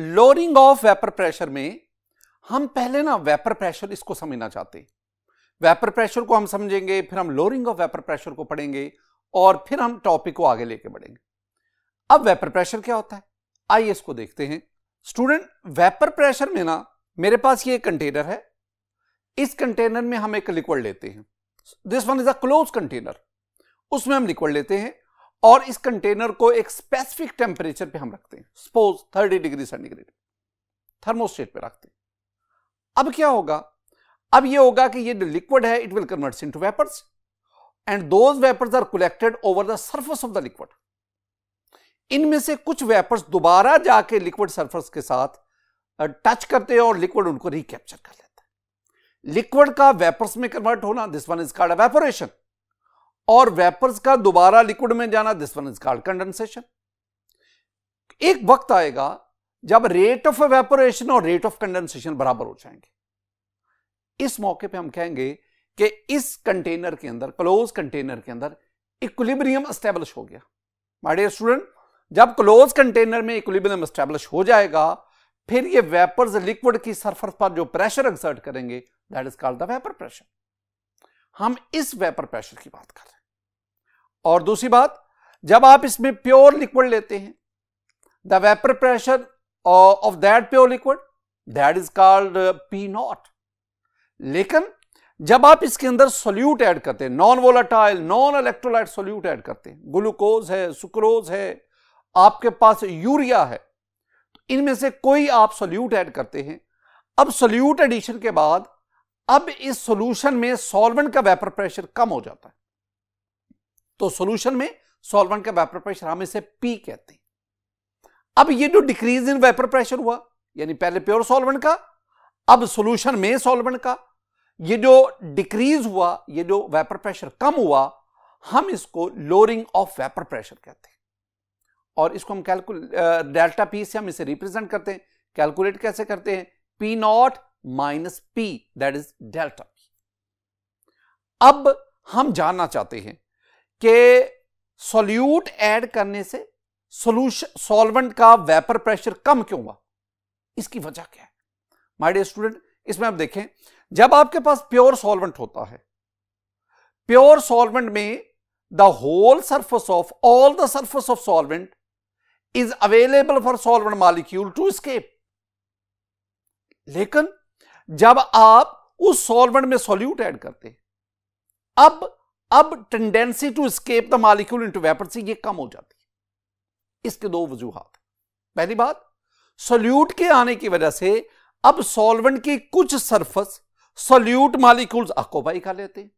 Lowering of vapour pressure में हम पहले ना वेपर प्रेशर इसको समझना चाहते वेपर प्रेशर को हम समझेंगे फिर हम लोअरिंग ऑफ वेपर प्रेशर को पढ़ेंगे और फिर हम टॉपिक को आगे लेके बढ़ेंगे अब वेपर प्रेशर क्या होता है आइए इसको देखते हैं स्टूडेंट वेपर प्रेशर में ना मेरे पास ये कंटेनर है इस कंटेनर में हम एक लिक्विड लेते हैं this one is a close container उसमें हम लिक्विड लेते हैं और इस कंटेनर को एक स्पेसिफिक टेम्परेचर पे हम रखते हैं सपोज 30 डिग्री सेंटीग्रेड थर्मोस्टेट पे रखते हैं अब क्या होगा अब ये होगा कि ये लिक्विड है it will converts into vapours and those vapours are collected over the surface of the liquid इनमें से कुछ वेपर्स दोबारा जाके लिक्विड सर्फस के साथ टच करते हैं और लिक्विड उनको रिकैप्चर कर लेते हैं लिक्विड का वेपर्स में कन्वर्ट होना this one is called evaporation और वेपर्स का दोबारा लिक्विड में जाना this one is called condensation एक वक्त आएगा जब रेट ऑफ वेपोरेशन और रेट ऑफ कंडेंसेशन बराबर हो जाएंगे इस मौके पे हम कहेंगे कि इस कंटेनर के अंदर क्लोज कंटेनर के अंदर इक्विलिब्रियम स्टेब्लिश हो गया माय डियर स्टूडेंट जब क्लोज कंटेनर में इक्विलिब्रियम स्टेब्लिश हो जाएगा फिर ये वेपर्स लिक्विड की सरफेस पर जो प्रेशर एक्सर्ट करेंगे that is called the vapour pressure हम इस वेपर प्रेशर की बात कर रहे हैं और दूसरी बात जब आप इसमें प्योर लिक्विड लेते हैं the vapour pressure of that pure liquid that is called P naught लेकिन जब आप इसके अंदर सोल्यूट ऐड करते हैं non volatile non electrolyte solute add करते हैं ग्लूकोज है सुक्रोज है आपके पास यूरिया है तो इनमें से कोई आप सोल्यूट ऐड करते हैं अब सोल्यूट एडिशन के बाद अब इस सोल्यूशन में सॉल्वेंट का वेपर प्रेशर कम हो जाता है तो सोल्यूशन में सॉल्वेंट का वेपर प्रेशर हम इसे पी कहते हैं अब ये जो डिक्रीज इन वेपर प्रेशर हुआ यानी पहले प्योर सॉल्वेंट का अब सोल्यूशन में सॉल्वेंट का ये जो डिक्रीज हुआ ये जो वेपर प्रेशर कम हुआ हम इसको लोअरिंग ऑफ वेपर प्रेशर कहते हैं और इसको हम कैलकुल डेल्टा पी से हम इसे रिप्रेजेंट करते हैं कैलकुलेट कैसे करते हैं P naught minus P that is delta P अब हम जानना चाहते हैं कि सोल्यूट ऐड करने से सोल्यूशन सॉल्वेंट का वेपर प्रेशर कम क्यों हुआ इसकी वजह क्या है माय डियर स्टूडेंट इसमें आप देखें जब आपके पास प्योर सॉल्वेंट होता है प्योर सॉल्वेंट में the whole surface of all the surface of solvent is available for solvent molecule to escape लेकिन जब आप उस सॉल्वेंट में सॉल्यूट ऐड करते अब अब tendency to escape the molecule vapour से ये कम हो जाती है इसके दो वजूहत पहली बात सोल्यूट के आने की वजह से अब सॉल्वेंट की कुछ सरफस सोल्यूट मालिक्यूल्स अकोबाई कर लेते हैं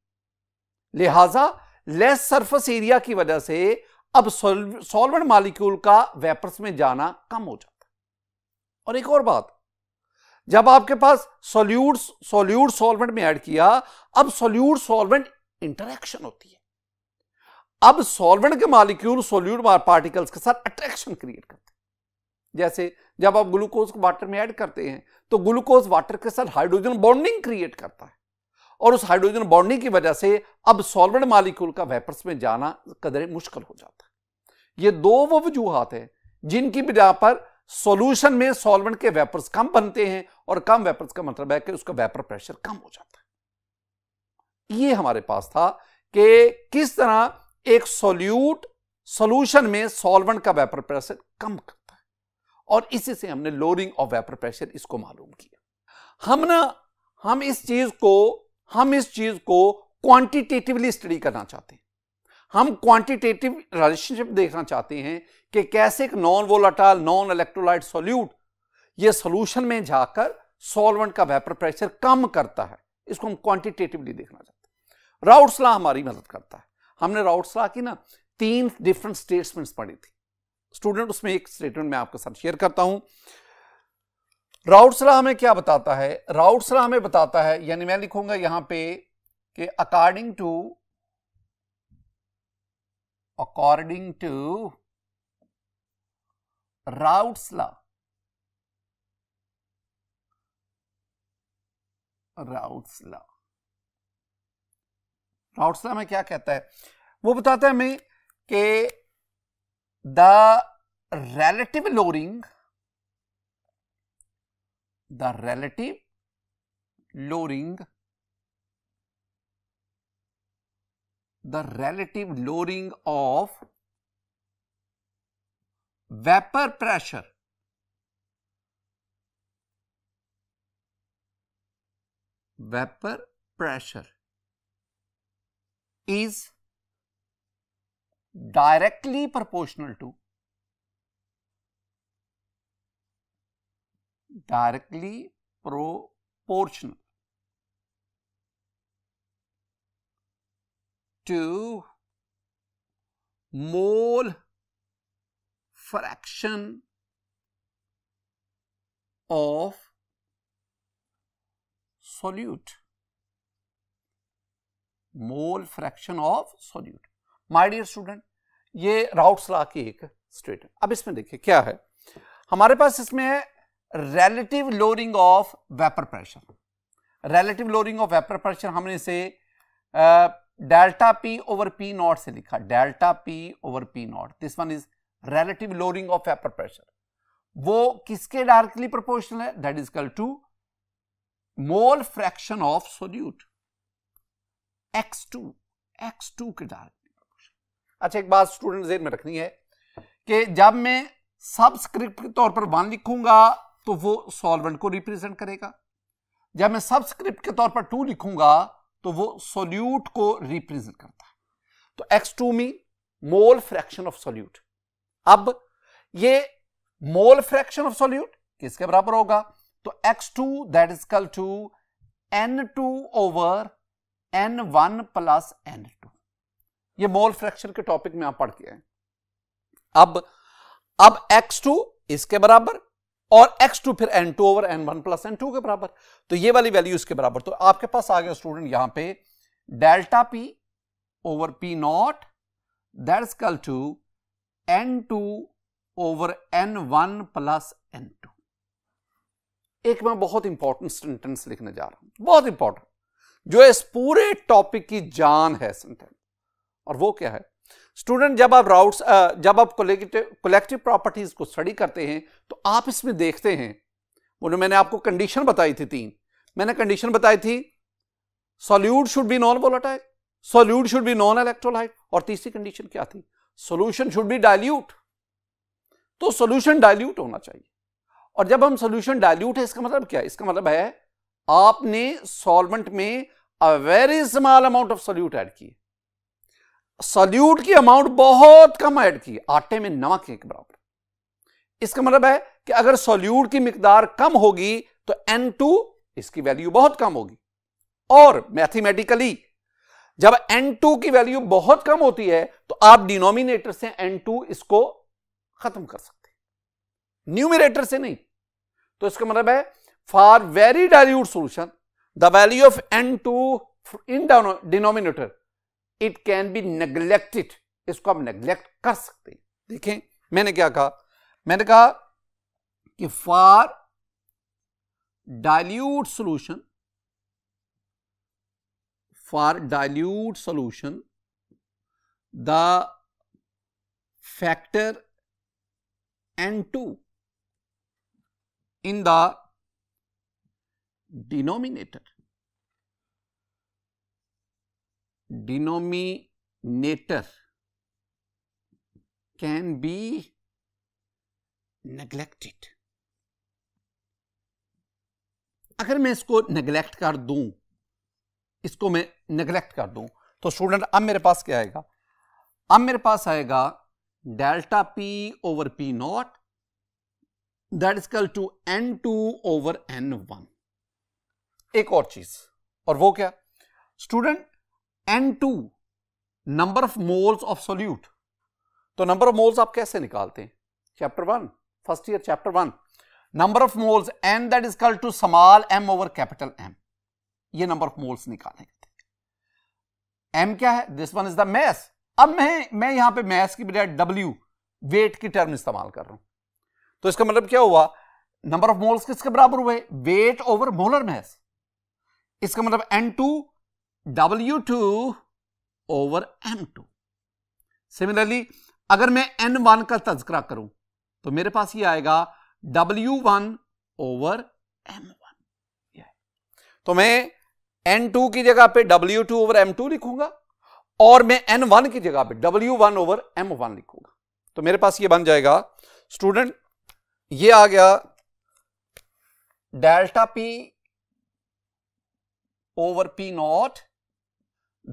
लिहाजा लेस सर्फस एरिया की वजह से अब सॉल्वेंट मालिक्यूल का वेपर्स में जाना कम हो जाता है और एक और बात जब आपके पास सोल्यूट सोल्यूट सॉल्वेंट में ऐड किया अब सोल्यूट सॉल्वेंट इंटरेक्शन होती है अब सॉल्वेंट के मॉलिक्यूल सोल्यूट पार्टिकल्स के साथ अट्रैक्शन क्रिएट करते हैं जैसे जब आप ग्लूकोज को वाटर में ऐड करते हैं तो ग्लूकोज वाटर के साथ हाइड्रोजन बॉन्डिंग क्रिएट करता है और उस हाइड्रोजन बॉन्डिंग की वजह से अब सॉल्वेंट मालिक्यूल का वेपर्स में जाना कदर मुश्किल हो जाता है ये दो वो वजूहत हैं जिनकी बिना पर सॉल्यूशन में सॉल्वेंट के वेपर्स कम बनते हैं और कम वेपर्स का मतलब है कि उसका वेपर प्रेशर कम हो जाता है ये हमारे पास था कि किस तरह एक सोल्यूट सोल्यूशन में सॉल्वेंट का वेपर प्रेशर कम करता है और इसी से हमने लोअरिंग ऑफ वेपर प्रेशर इसको मालूम किया हम ना हम इस चीज को हम इस चीज को क्वांटिटेटिवली स्टडी करना चाहते हैं हम क्वांटिटेटिव रिलेशनशिप देखना चाहते हैं कि कैसे एक non volatile non electrolyte solute ये सोल्यूशन में जाकर सॉल्वेंट का वेपर प्रेशर कम करता है इसको हम क्वांटिटेटिवली देखना चाहते हैं राउटसला हमारी मदद करता है हमने राउटसला की ना तीन डिफरेंट स्टेटमेंट्स पढ़ी थी स्टूडेंट उसमें एक स्टेटमेंट मैं आपके साथ शेयर करता हूं राउटसला हमें क्या बताता है राउटसला हमें बताता है यानी मैं लिखूंगा यहां पे कि according to according to Raoult's law Raoult's law Raoult's law में क्या कहता है वो बताते हैं हमें कि the relative lowering the relative lowering the relative lowering of vapour pressure vapour pressure is directly proportional to directly proportional to mole fraction of solute mole fraction of solute my dear student ये Raoult's law की एक state अब इसमें देखिए क्या है हमारे पास इसमें है relative lowering of vapour pressure relative lowering of vapour pressure हमने इसे delta P over P naught से लिखा delta P over P naught this one is relative lowering of vapour pressure वो किसके डायरेक्टली प्रोपोर्शनल है that is equal to mole fraction of solute X two X two के direct अच्छा एक बात student जेन में रखनी है कि जब मैं सबस्क्रिप्ट के तौर पर वन लिखूंगा तो वो सॉल्वेंट को रिप्रेजेंट करेगा जब मैं सबस्क्रिप्ट के तौर पर टू लिखूंगा तो वो सोल्यूट को रिप्रेजेंट करता है तो एक्स टू मी मोल फ्रैक्शन ऑफ सोल्यूट अब ये मोल फ्रैक्शन ऑफ सोल्यूट किसके बराबर होगा तो X two that is equal to n two over n one plus n two ये मोल फ्रैक्शन के टॉपिक में आप पढ़ के अब अब एक्स टू इसके बराबर और एक्स टू फिर n two over n one plus n two के बराबर तो ये वाली वैल्यू इसके बराबर तो आपके पास आ गया स्टूडेंट यहां पे delta P over P naught that's equal to n two over n one plus n two एक मैं बहुत इंपॉर्टेंट सेंटेंस लिखने जा रहा हूं बहुत इंपॉर्टेंट जो इस पूरे टॉपिक की जान है और वो क्या है स्टूडेंट जब आप राउट्स जब आप कलेक्टिव प्रॉपर्टीज को स्टडी करते हैं तो आप इसमें देखते हैं उन्हें मैंने आपको कंडीशन बताई थी तीन मैंने कंडीशन बताई थी solute should be non volatile solute should be non electrolyte और तीसरी कंडीशन क्या थी सॉल्यूशन शुड बी डाइल्यूट तो सॉल्यूशन डाइल्यूट होना चाहिए और जब हम सॉल्यूशन मतलब डाइल्यूट है इसका मतलब क्या इसका मतलब है आपने सॉल्वेंट में a very small amount of solute add किए सोल्यूट की अमाउंट बहुत कम ऐड की आटे में नमक के बराबर इसका मतलब है कि अगर सोल्यूट की मिकदार कम होगी तो N2 इसकी वैल्यू बहुत कम होगी और मैथमेटिकली जब N2 की वैल्यू बहुत कम होती है तो आप डिनोमिनेटर से N2 इसको खत्म कर सकते न्यूमिनेटर से नहीं तो इसका मतलब है for very dilute solution, the value of N2 in denominator, it can be neglected. isko hum neglect kar sakte hain dekhen maine kya kaha maine kaha ki for dilute solution for dilute solution the factor N2 in the denominator. Denominator can be neglected. अगर मैं इसको neglect कर दूं इसको मैं neglect कर दूं तो स्टूडेंट अब मेरे पास क्या आएगा अब मेरे पास आएगा delta P over P naught that is equal to n two over n one एक और चीज और वो क्या student n two number of moles of solute तो नंबर ऑफ मोल्स आप कैसे निकालते हैं chapter one first year chapter one number of moles n that is equal to small m over capital M ये नंबर ऑफ मोल्स निकालेंगे M क्या है this one is the mass अब मैं मैं यहां पे मैस की बजाय डब्ल्यू वेट की टर्म इस्तेमाल कर रहा हूं तो इसका मतलब क्या हुआ नंबर ऑफ मोल्स किसके बराबर हुए वेट ओवर मोलर मैस इसका मतलब n two W two over M two similarly अगर मैं एन वन का तस्करा करूं तो मेरे पास ये आएगा W one over M one तो मैं एन टू की जगह पे W two over M two लिखूंगा और मैं एन वन की जगह पे W one over M one लिखूंगा तो मेरे पास ये बन जाएगा स्टूडेंट ये आ गया delta P over P naught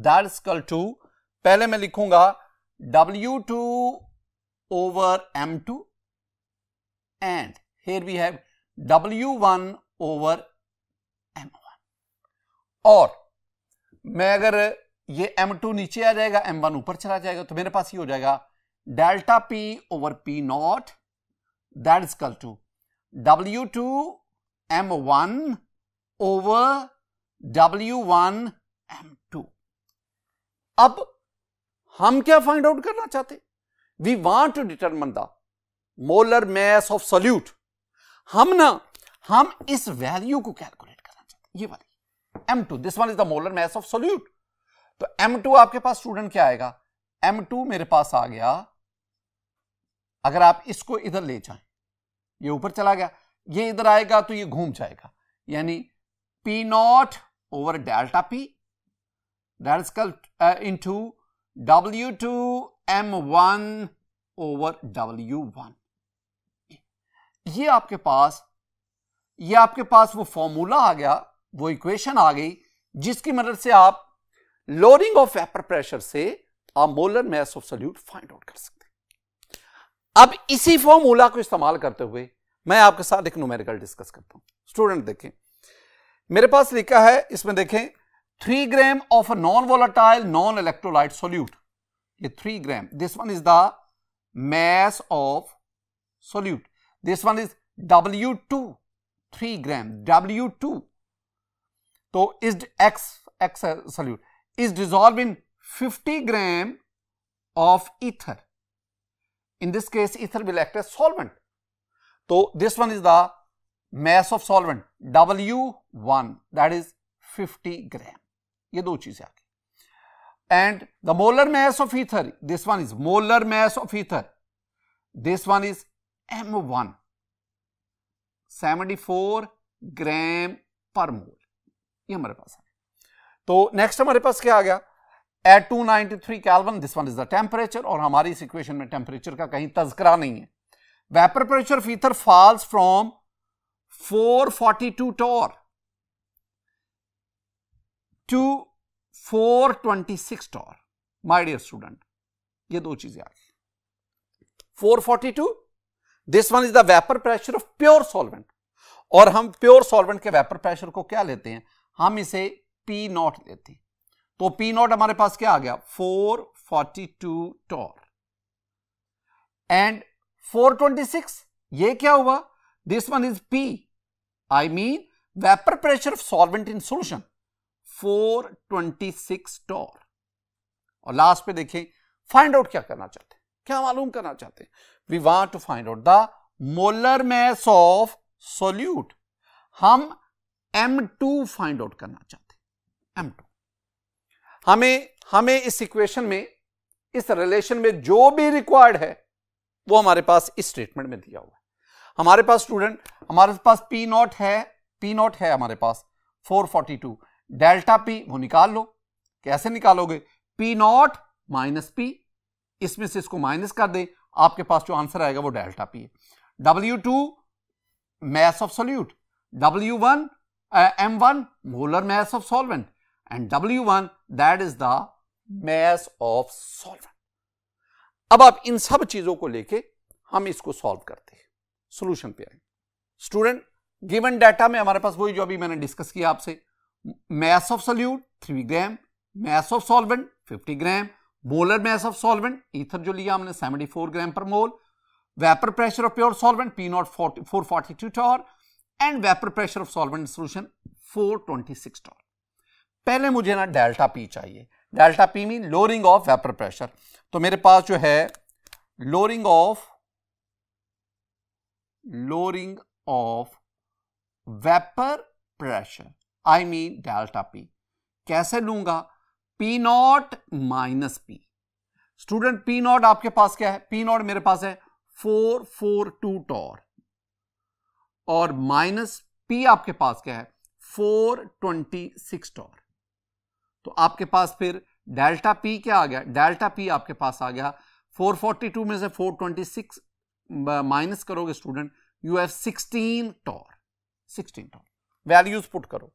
that equal to पहले मैं लिखूंगा W two over M two and here we have W one over M one और मैं अगर ये M2 नीचे आ जाएगा M1 ऊपर चला जाएगा तो मेरे पास ये हो जाएगा delta P over P naught that is equal to W2 M1 over W1 M2 अब हम क्या फाइंड आउट करना चाहते we want to determine the molar mass of solute हम ना हम इस वैल्यू को कैलकुलेट करना चाहते ये वाली M2 this one is the molar mass of solute तो M2 आपके पास स्टूडेंट क्या आएगा M2 मेरे पास आ गया अगर आप इसको इधर ले जाए ये ऊपर चला गया ये इधर आएगा तो ये घूम जाएगा यानी P naught over delta p that is uh, into W2 M1 over W1 ये आपके पास ये आपके पास वो फॉर्मूला आ गया वो इक्वेशन आ गई जिसकी मदद से आप लोडिंग ऑफ वेपर प्रेशर से आप molar mass of solute find out कर सकते अब इसी फॉर्मूला को इस्तेमाल करते हुए मैं आपके साथ एक न्यूमेरिकल डिस्कस करता हूं स्टूडेंट देखें मेरे पास लिखा है इसमें देखें three gram of non volatile non electrolyte solute ये three gram this one is the mass of solute this one is W two three gram W two तो is X X solute is dissolve in fifty gram of ether in this case ether will act a solvent तो this one is the mass of solvent W1 one that is 50 gram ये दो चीजें आ गई and the molar mass of ether this one is molar mass of ether this one is M one seventy four gram per mole ये हमारे पास है तो next हमारे पास क्या आ गया at two ninety three kelvin this one is the temperature और हमारी इक्वेशन में टेम्परेचर का कहीं तस्करा नहीं है vapour pressure of ether falls from four forty two to four twenty six torr my dear student ये दो चीजें आ गई four forty two this one is the vapour pressure of pure solvent और हम प्योर सॉल्वेंट के वेपर प्रेशर को क्या लेते हैं हम इसे पी नॉट लेते हैं तो पी नॉट हमारे पास क्या आ गया four forty two torr and four twenty six ये क्या हुआ this one is P I mean vapor pressure of solvent in solution 426 torr. और लास्ट पे देखें फाइंड आउट क्या करना चाहते हैं क्या मालूम करना चाहते हैं we want to find out the molar mass of solute हम M2 फाइंड आउट करना चाहते हैं M2 हमें हमें इस इक्वेशन में इस रिलेशन में जो भी रिक्वायर्ड है वो हमारे पास इस स्टेटमेंट में दिया हुआ है हमारे पास स्टूडेंट हमारे पास पी नॉट है पी नॉट है हमारे पास 442 डेल्टा पी वो निकाल लो कैसे निकालोगे पी नॉट माइनस पी इसमें से इसको माइनस कर दे आपके पास जो आंसर आएगा वो डेल्टा पी है W two mass of solute W one M one molar mass of solvent and W one that is the mass of solvent अब आप इन सब चीजों को लेके हम इसको सॉल्व करते हैं सोल्यूशन पे आएंगे स्टूडेंट गिवन डाटा में हमारे पास वही जो अभी मैंने डिस्कस किया आपसे mass of solute three gram mass of solvent fifty gram molar mass of solvent ether जो लिया हमने seventy four gram per mole vapour pressure of pure solvent P naught four forty two torr and vapour pressure of solvent solution four twenty six torr पहले मुझे ना delta P चाहिए delta P mean lowering of vapour pressure तो मेरे पास जो है lowering of lowering of vapour pressure I mean delta P कैसे लूंगा P naught minus P student P naught आपके पास क्या है पी नॉट मेरे पास है फोर फोर टू टॉर और माइनस पी आपके पास क्या है फोर ट्वेंटी सिक्स टॉर तो आपके पास फिर डेल्टा पी क्या आ गया डेल्टा पी आपके पास आ गया फोर फोर्टी टू में से फोर ट्वेंटी सिक्स माइनस करोगे student you have 16 torr 16 torr values put करो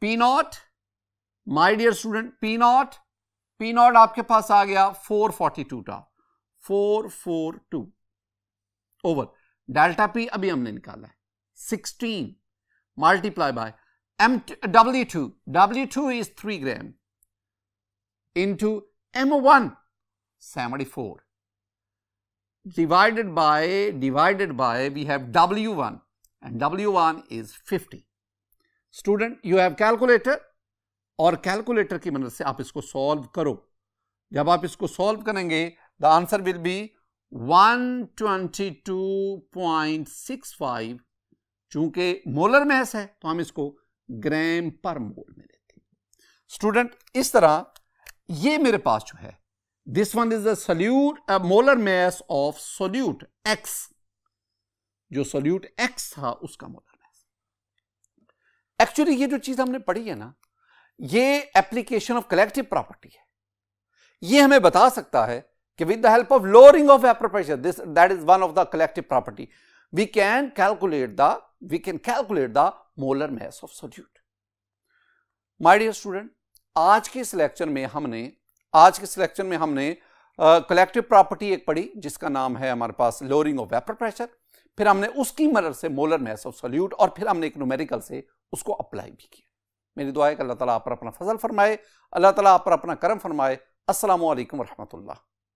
P naught my dear student P naught P naught आपके पास आ गया 442 का 442 ओवर डेल्टा पी अभी हमने निकाला है 16 multiply by M W two W two is three gram into M one seventy four divided by, divided by, we have W1 and W1 is 50. Student, you have calculator or calculator ki madad se aap isko solve karo jab aap isko solve karenge the answer will be 122.65 kyunki molar mass hai to hum isko gram per mole mein lete hain student is tarah ye mere paas jo hai this one is अल्यूट solute a molar mass of solute x जो solute x था उसका molar mass actually ये जो चीज हमने पढ़ी है ना ये एप्लीकेशन ऑफ कलेक्टिव प्रॉपर्टी है ये हमें बता सकता है कि with the help of lowering of vapour pressure this that is one of the colligative property we can calculate the we can calculate the molar mass of solute my dear student आज के इस lecture में हमने आज के selection में हमने collective property एक पढ़ी जिसका नाम है हमारे पास लोअरिंग ऑफ वेपर प्रेशर फिर हमने उसकी मदद से मोलर मैस ऑफ सॉल्यूट और फिर हमने एक न्यूमेरिकल से उसको अप्लाई भी किया मेरी दुआ है कि अल्लाह ताला आप पर अपना फजल फरमाए अल्लाह ताला आप पर अपना करम फरमाए असलम वरहमतुल्ला